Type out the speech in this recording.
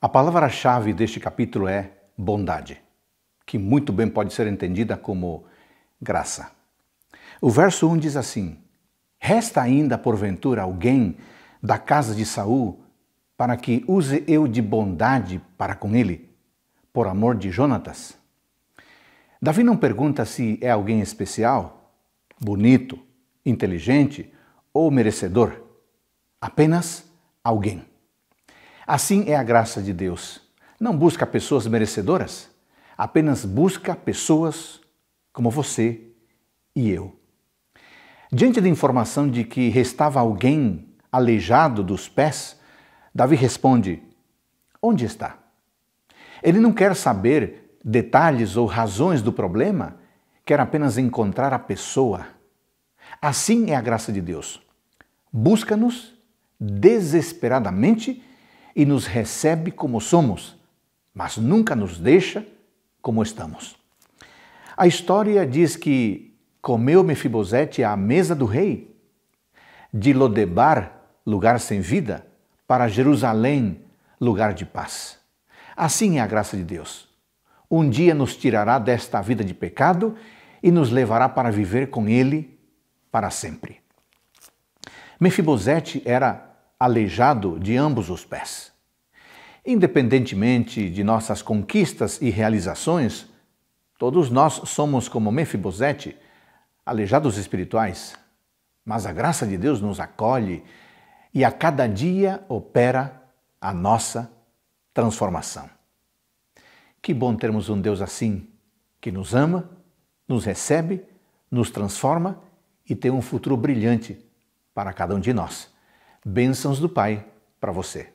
A palavra-chave deste capítulo é bondade, que muito bem pode ser entendida como graça. O verso 1 diz assim: Resta ainda porventura alguém da casa de Saul para que use eu de bondade para com ele, por amor de Jonatas? Davi não pergunta se é alguém especial, bonito, inteligente ou merecedor. Apenas alguém. Assim é a graça de Deus. Não busca pessoas merecedoras, apenas busca pessoas como você e eu. Diante da informação de que restava alguém aleijado dos pés, Davi responde: Onde está? Ele não quer saber detalhes ou razões do problema, quer apenas encontrar a pessoa. Assim é a graça de Deus. Busca-nos desesperadamente e nos recebe como somos, mas nunca nos deixa como estamos. A história diz que comeu Mefibosete à mesa do rei, de Lodebar, lugar sem vida, para Jerusalém, lugar de paz. Assim é a graça de Deus. Um dia nos tirará desta vida de pecado e nos levará para viver com Ele para sempre. Mefibosete era aleijado de ambos os pés. Independentemente de nossas conquistas e realizações, todos nós somos como Mefibosete, aleijados espirituais, mas a graça de Deus nos acolhe e a cada dia opera a nossa transformação. Que bom termos um Deus assim, que nos ama, nos recebe, nos transforma e tem um futuro brilhante para cada um de nós bênçãos do Pai para você.